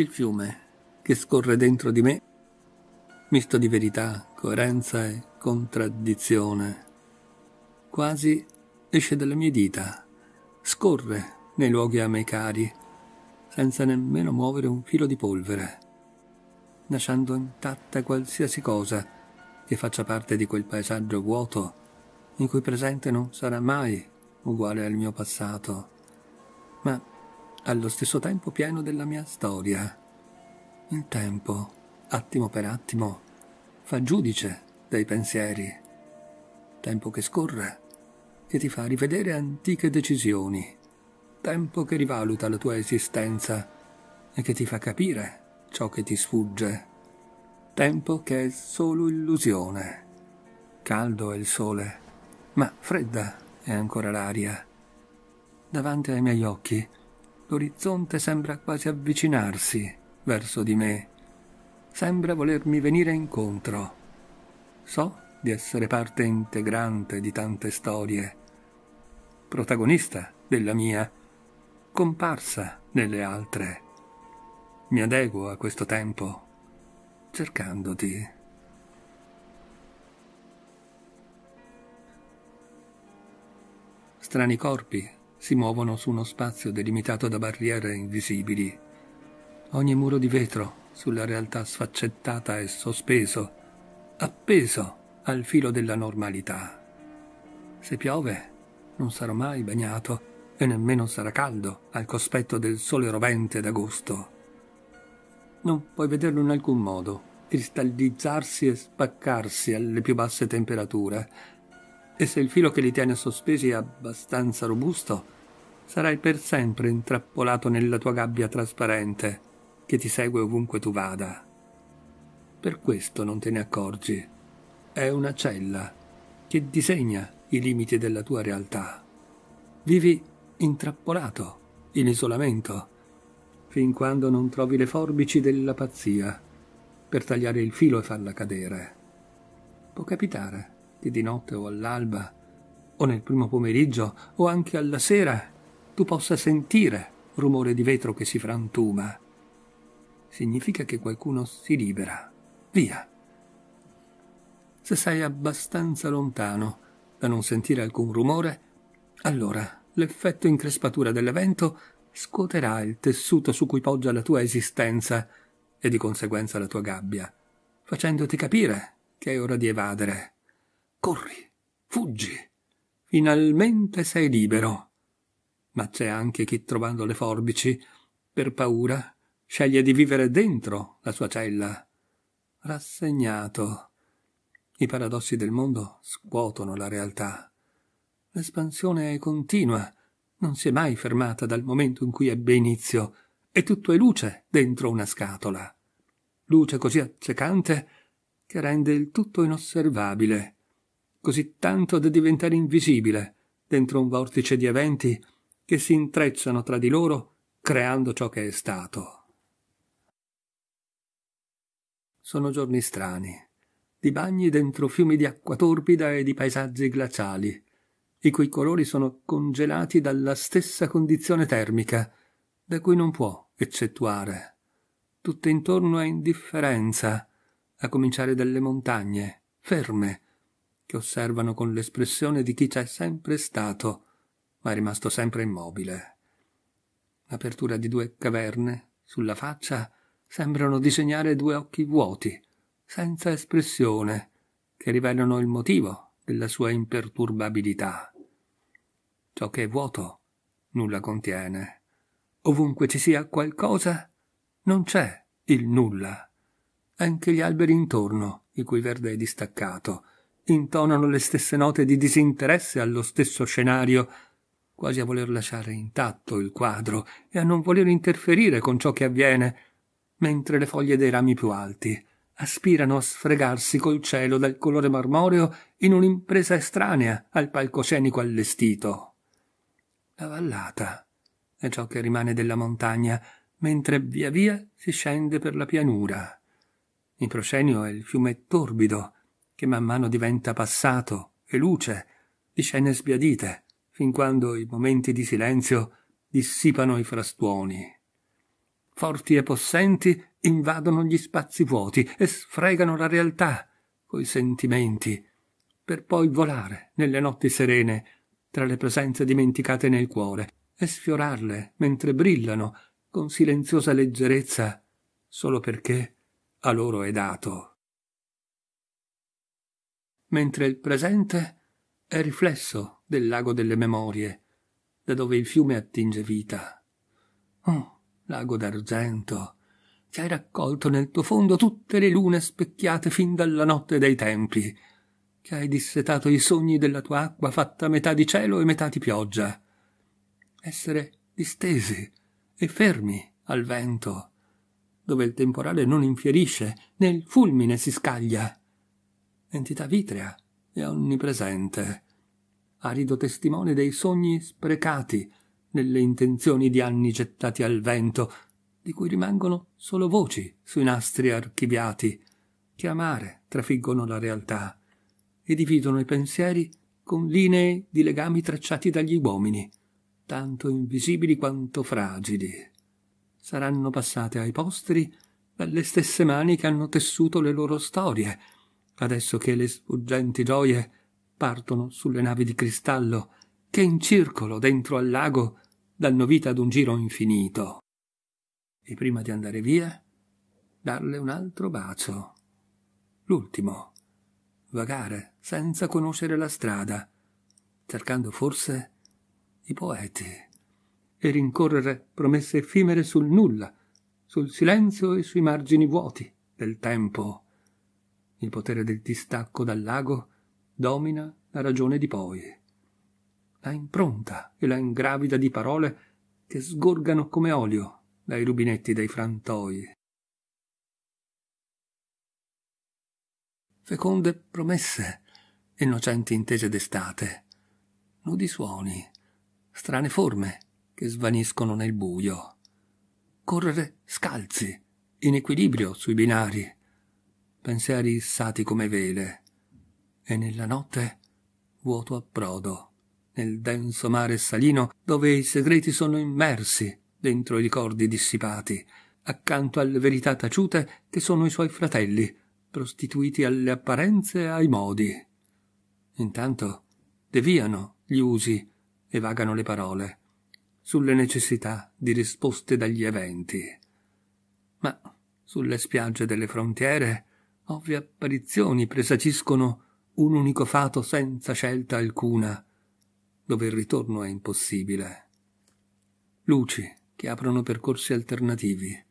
il fiume che scorre dentro di me, misto di verità, coerenza e contraddizione. Quasi esce dalle mie dita, scorre nei luoghi a me cari, senza nemmeno muovere un filo di polvere, lasciando intatta qualsiasi cosa che faccia parte di quel paesaggio vuoto in cui presente non sarà mai uguale al mio passato, ma allo stesso tempo pieno della mia storia. Il tempo, attimo per attimo, fa giudice dei pensieri. Tempo che scorre, che ti fa rivedere antiche decisioni. Tempo che rivaluta la tua esistenza e che ti fa capire ciò che ti sfugge. Tempo che è solo illusione. Caldo è il sole, ma fredda è ancora l'aria. Davanti ai miei occhi L'orizzonte sembra quasi avvicinarsi verso di me. Sembra volermi venire incontro. So di essere parte integrante di tante storie, protagonista della mia, comparsa nelle altre. Mi adeguo a questo tempo, cercandoti. Strani corpi si muovono su uno spazio delimitato da barriere invisibili. Ogni muro di vetro sulla realtà sfaccettata è sospeso, appeso al filo della normalità. Se piove, non sarò mai bagnato e nemmeno sarà caldo al cospetto del sole rovente d'agosto. Non puoi vederlo in alcun modo, cristallizzarsi e spaccarsi alle più basse temperature, e se il filo che li tiene sospesi è abbastanza robusto, sarai per sempre intrappolato nella tua gabbia trasparente che ti segue ovunque tu vada. Per questo non te ne accorgi. È una cella che disegna i limiti della tua realtà. Vivi intrappolato, in isolamento, fin quando non trovi le forbici della pazzia per tagliare il filo e farla cadere. Può capitare che di notte o all'alba, o nel primo pomeriggio, o anche alla sera, tu possa sentire rumore di vetro che si frantuma. Significa che qualcuno si libera. Via. Se sei abbastanza lontano da non sentire alcun rumore, allora l'effetto increspatura dell'evento scuoterà il tessuto su cui poggia la tua esistenza e di conseguenza la tua gabbia, facendoti capire che è ora di evadere. Corri, fuggi, finalmente sei libero. Ma c'è anche chi, trovando le forbici, per paura, sceglie di vivere dentro la sua cella. Rassegnato. I paradossi del mondo scuotono la realtà. L'espansione è continua, non si è mai fermata dal momento in cui ebbe inizio, e tutto è luce dentro una scatola. Luce così accecante che rende il tutto inosservabile così tanto da diventare invisibile dentro un vortice di eventi che si intrecciano tra di loro creando ciò che è stato. Sono giorni strani, di bagni dentro fiumi di acqua torbida e di paesaggi glaciali, i cui colori sono congelati dalla stessa condizione termica, da cui non può eccettuare. Tutto intorno è indifferenza, a cominciare dalle montagne, ferme, che osservano con l'espressione di chi c'è sempre stato, ma è rimasto sempre immobile. L'apertura di due caverne sulla faccia sembrano disegnare due occhi vuoti, senza espressione, che rivelano il motivo della sua imperturbabilità. Ciò che è vuoto nulla contiene. Ovunque ci sia qualcosa, non c'è il nulla. Anche gli alberi intorno, il cui verde è distaccato, intonano le stesse note di disinteresse allo stesso scenario, quasi a voler lasciare intatto il quadro e a non voler interferire con ciò che avviene, mentre le foglie dei rami più alti aspirano a sfregarsi col cielo dal colore marmoreo in un'impresa estranea al palcoscenico allestito. La vallata è ciò che rimane della montagna, mentre via via si scende per la pianura. Il proscenio è il fiume torbido, che man mano diventa passato e luce di scene sbiadite, fin quando i momenti di silenzio dissipano i frastuoni. Forti e possenti invadono gli spazi vuoti e sfregano la realtà coi sentimenti, per poi volare nelle notti serene tra le presenze dimenticate nel cuore e sfiorarle mentre brillano con silenziosa leggerezza solo perché a loro è dato mentre il presente è riflesso del lago delle memorie, da dove il fiume attinge vita. Oh, lago d'argento, che hai raccolto nel tuo fondo tutte le lune specchiate fin dalla notte dei tempi, che hai dissetato i sogni della tua acqua fatta metà di cielo e metà di pioggia. Essere distesi e fermi al vento, dove il temporale non infierisce, né il fulmine si scaglia, entità vitrea e onnipresente, arido testimone dei sogni sprecati, nelle intenzioni di anni gettati al vento, di cui rimangono solo voci sui nastri archiviati, che amare trafiggono la realtà e dividono i pensieri con linee di legami tracciati dagli uomini, tanto invisibili quanto fragili. Saranno passate ai posteri dalle stesse mani che hanno tessuto le loro storie, adesso che le sfuggenti gioie partono sulle navi di cristallo che in circolo dentro al lago danno vita ad un giro infinito. E prima di andare via, darle un altro bacio. L'ultimo. Vagare senza conoscere la strada, cercando forse i poeti, e rincorrere promesse effimere sul nulla, sul silenzio e sui margini vuoti del tempo il potere del distacco dal lago domina la ragione di poi. La impronta e la ingravida di parole che sgorgano come olio dai rubinetti dei frantoi. Feconde promesse, innocenti intese d'estate, nudi suoni, strane forme che svaniscono nel buio. Correre scalzi, in equilibrio sui binari, pensieri issati come vele, e nella notte vuoto approdo, nel denso mare salino dove i segreti sono immersi dentro i ricordi dissipati, accanto alle verità taciute che sono i suoi fratelli, prostituiti alle apparenze e ai modi. Intanto deviano gli usi e vagano le parole sulle necessità di risposte dagli eventi. Ma sulle spiagge delle frontiere ovvie apparizioni presagiscono un unico fato senza scelta alcuna, dove il ritorno è impossibile. Luci che aprono percorsi alternativi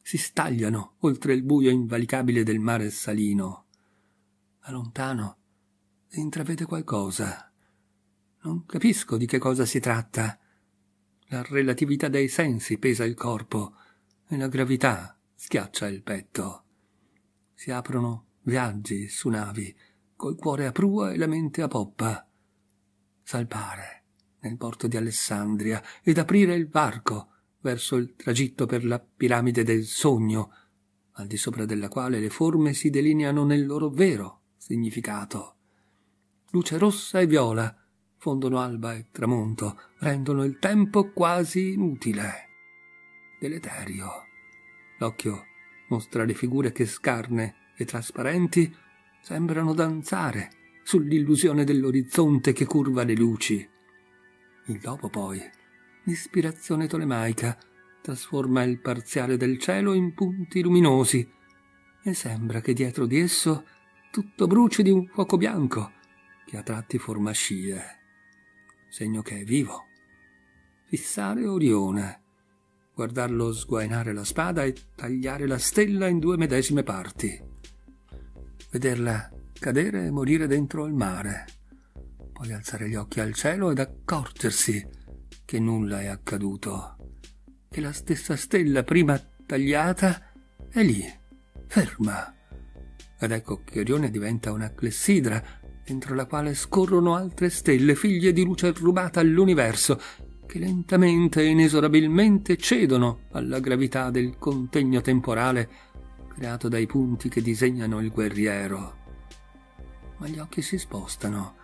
si stagliano oltre il buio invalicabile del mare salino. Da lontano intravede qualcosa. Non capisco di che cosa si tratta. La relatività dei sensi pesa il corpo e la gravità schiaccia il petto. Si aprono viaggi su navi, col cuore a prua e la mente a poppa. Salpare nel porto di Alessandria ed aprire il varco verso il tragitto per la piramide del sogno, al di sopra della quale le forme si delineano nel loro vero significato. Luce rossa e viola fondono alba e tramonto, rendono il tempo quasi inutile. Deleterio. L'occhio mostra le figure che scarne e trasparenti sembrano danzare sull'illusione dell'orizzonte che curva le luci. Il dopo poi, l'ispirazione tolemaica, trasforma il parziale del cielo in punti luminosi e sembra che dietro di esso tutto bruci di un fuoco bianco che a tratti forma scie. Segno che è vivo. Fissare Orione guardarlo sguainare la spada e tagliare la stella in due medesime parti, vederla cadere e morire dentro il mare, poi alzare gli occhi al cielo ed accorgersi che nulla è accaduto, che la stessa stella prima tagliata è lì, ferma. Ed ecco che Orione diventa una clessidra dentro la quale scorrono altre stelle, figlie di luce rubata all'universo, che lentamente e inesorabilmente cedono alla gravità del contegno temporale creato dai punti che disegnano il guerriero. Ma gli occhi si spostano.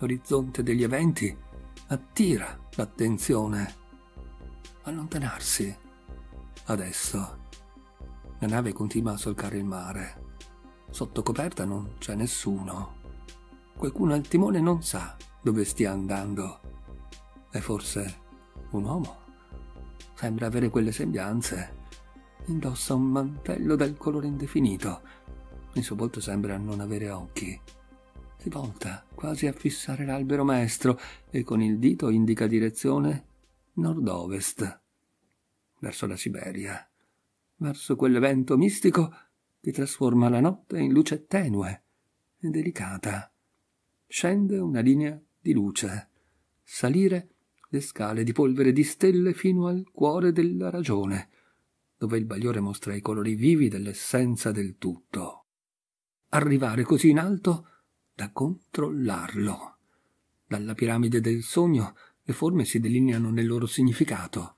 L'orizzonte degli eventi attira l'attenzione. Allontanarsi. Adesso. La nave continua a solcare il mare. Sotto coperta non c'è nessuno. Qualcuno al timone non sa dove stia andando è forse un uomo. Sembra avere quelle sembianze. Indossa un mantello dal colore indefinito. Il suo volto sembra non avere occhi. Si volta quasi a fissare l'albero maestro e con il dito indica direzione nord-ovest, verso la Siberia, verso quell'evento mistico che trasforma la notte in luce tenue e delicata. Scende una linea di luce. Salire le scale di polvere di stelle fino al cuore della ragione, dove il bagliore mostra i colori vivi dell'essenza del tutto. Arrivare così in alto da controllarlo. Dalla piramide del sogno le forme si delineano nel loro significato.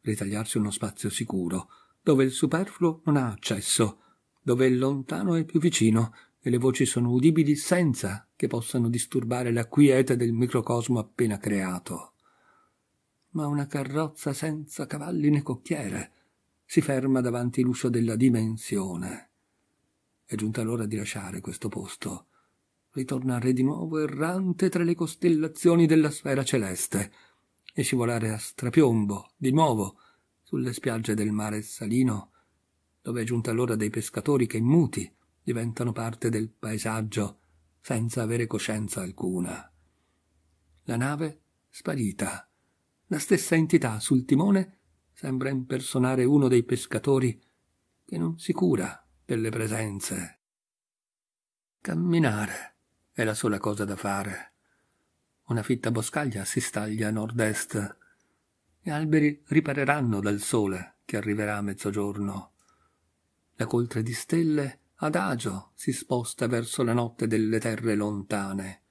Ritagliarsi uno spazio sicuro, dove il superfluo non ha accesso, dove il lontano è più vicino e le voci sono udibili senza che possano disturbare la quiete del microcosmo appena creato ma una carrozza senza cavalli né cocchiere si ferma davanti l'uscio della dimensione. È giunta l'ora di lasciare questo posto, ritornare di nuovo errante tra le costellazioni della sfera celeste e scivolare a strapiombo, di nuovo, sulle spiagge del mare salino, dove è giunta l'ora dei pescatori che muti diventano parte del paesaggio senza avere coscienza alcuna. La nave sparita la stessa entità sul timone sembra impersonare uno dei pescatori che non si cura delle presenze. Camminare è la sola cosa da fare. Una fitta boscaglia si staglia a nord-est. Gli alberi ripareranno dal sole che arriverà a mezzogiorno. La coltre di stelle adagio si sposta verso la notte delle terre lontane.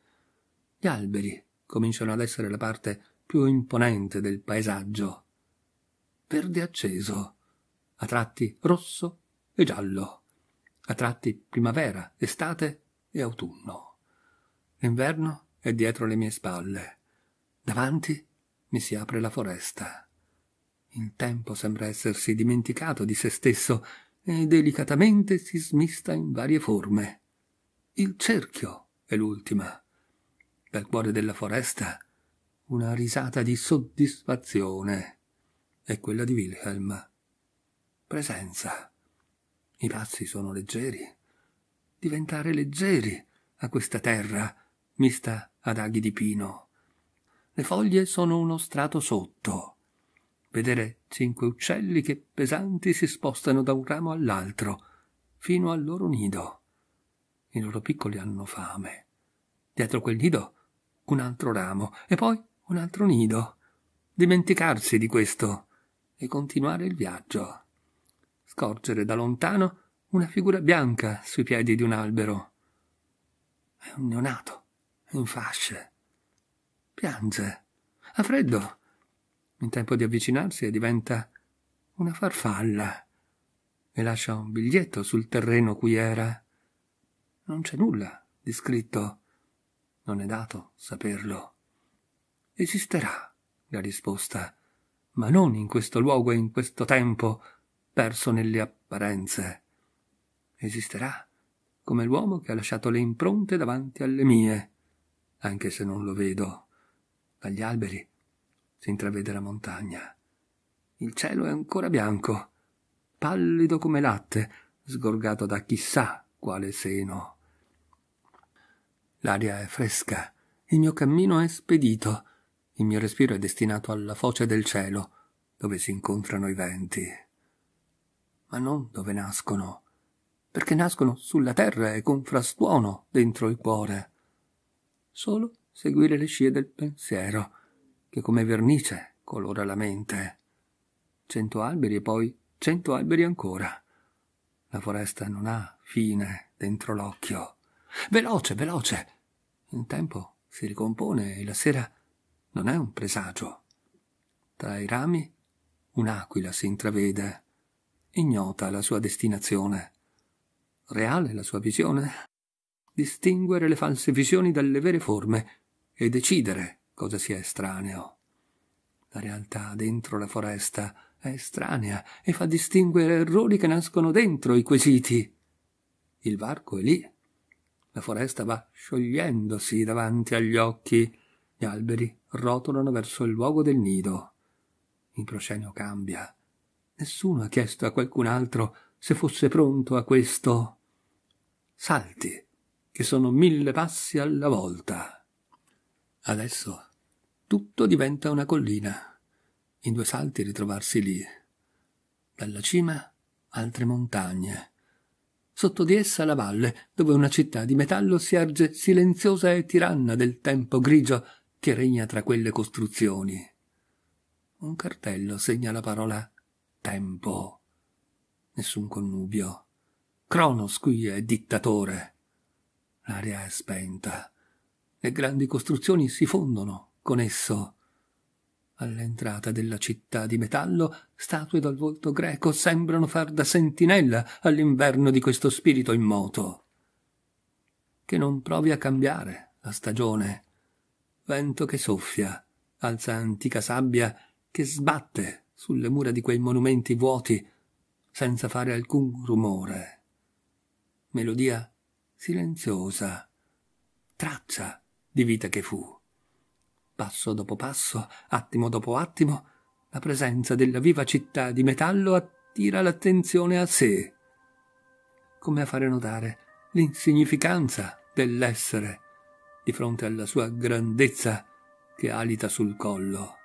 Gli alberi cominciano ad essere la parte più imponente del paesaggio. Verde acceso, a tratti rosso e giallo, a tratti primavera, estate e autunno. L'inverno è dietro le mie spalle. Davanti mi si apre la foresta. Il tempo sembra essersi dimenticato di se stesso e delicatamente si smista in varie forme. Il cerchio è l'ultima. Dal cuore della foresta una risata di soddisfazione. È quella di Wilhelm. Presenza. I passi sono leggeri. Diventare leggeri a questa terra mista ad aghi di pino. Le foglie sono uno strato sotto. Vedere cinque uccelli che pesanti si spostano da un ramo all'altro, fino al loro nido. I loro piccoli hanno fame. Dietro quel nido un altro ramo, e poi un altro nido, dimenticarsi di questo e continuare il viaggio. Scorgere da lontano una figura bianca sui piedi di un albero. È un neonato, in fasce. Piange. Ha freddo. In tempo di avvicinarsi diventa una farfalla e lascia un biglietto sul terreno cui era. Non c'è nulla di scritto. Non è dato saperlo. Esisterà la risposta, ma non in questo luogo e in questo tempo, perso nelle apparenze. Esisterà come l'uomo che ha lasciato le impronte davanti alle mie, anche se non lo vedo. Dagli alberi si intravede la montagna. Il cielo è ancora bianco, pallido come latte, sgorgato da chissà quale seno. L'aria è fresca, il mio cammino è spedito, il mio respiro è destinato alla foce del cielo, dove si incontrano i venti. Ma non dove nascono, perché nascono sulla terra e con frastuono dentro il cuore. Solo seguire le scie del pensiero, che come vernice colora la mente. Cento alberi e poi cento alberi ancora. La foresta non ha fine dentro l'occhio. Veloce, veloce! Il tempo si ricompone e la sera non è un presagio. Tra i rami un'aquila si intravede, ignota la sua destinazione. Reale la sua visione? Distinguere le false visioni dalle vere forme e decidere cosa sia estraneo. La realtà dentro la foresta è estranea e fa distinguere errori che nascono dentro i quesiti. Il varco è lì. La foresta va sciogliendosi davanti agli occhi gli alberi rotolano verso il luogo del nido. Il proscenio cambia. Nessuno ha chiesto a qualcun altro se fosse pronto a questo. Salti, che sono mille passi alla volta. Adesso tutto diventa una collina. In due salti ritrovarsi lì. Dalla cima altre montagne. Sotto di essa la valle, dove una città di metallo si erge silenziosa e tiranna del tempo grigio che regna tra quelle costruzioni. Un cartello segna la parola tempo. Nessun connubio. Cronos qui è dittatore. L'aria è spenta. Le grandi costruzioni si fondono con esso. All'entrata della città di metallo, statue dal volto greco sembrano far da sentinella all'inverno di questo spirito immoto, che non provi a cambiare la stagione, vento che soffia, alza antica sabbia che sbatte sulle mura di quei monumenti vuoti senza fare alcun rumore. Melodia silenziosa, traccia di vita che fu. Passo dopo passo, attimo dopo attimo, la presenza della viva città di metallo attira l'attenzione a sé, come a fare notare l'insignificanza dell'essere di fronte alla sua grandezza che alita sul collo.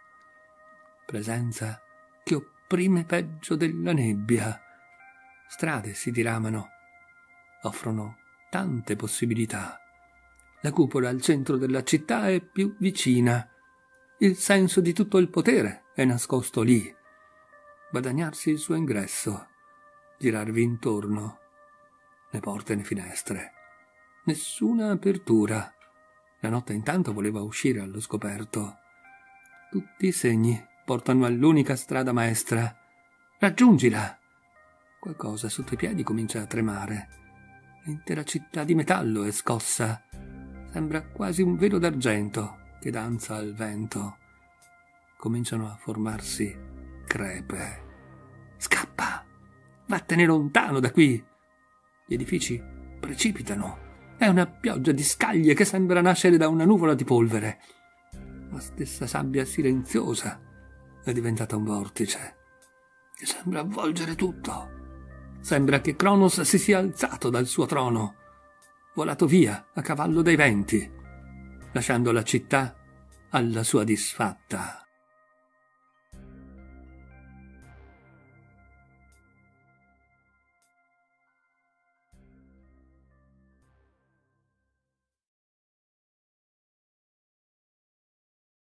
Presenza che opprime peggio della nebbia. Strade si diramano, offrono tante possibilità. La cupola al centro della città è più vicina. Il senso di tutto il potere è nascosto lì. Guadagnarsi il suo ingresso, girarvi intorno, né porte né finestre, nessuna apertura la notte intanto voleva uscire allo scoperto. Tutti i segni portano all'unica strada maestra. Raggiungila! Qualcosa sotto i piedi comincia a tremare. L'intera città di metallo è scossa. Sembra quasi un velo d'argento che danza al vento. Cominciano a formarsi crepe. Scappa! Vattene lontano da qui! Gli edifici precipitano è una pioggia di scaglie che sembra nascere da una nuvola di polvere. La stessa sabbia silenziosa è diventata un vortice E sembra avvolgere tutto. Sembra che Cronos si sia alzato dal suo trono, volato via a cavallo dei venti, lasciando la città alla sua disfatta.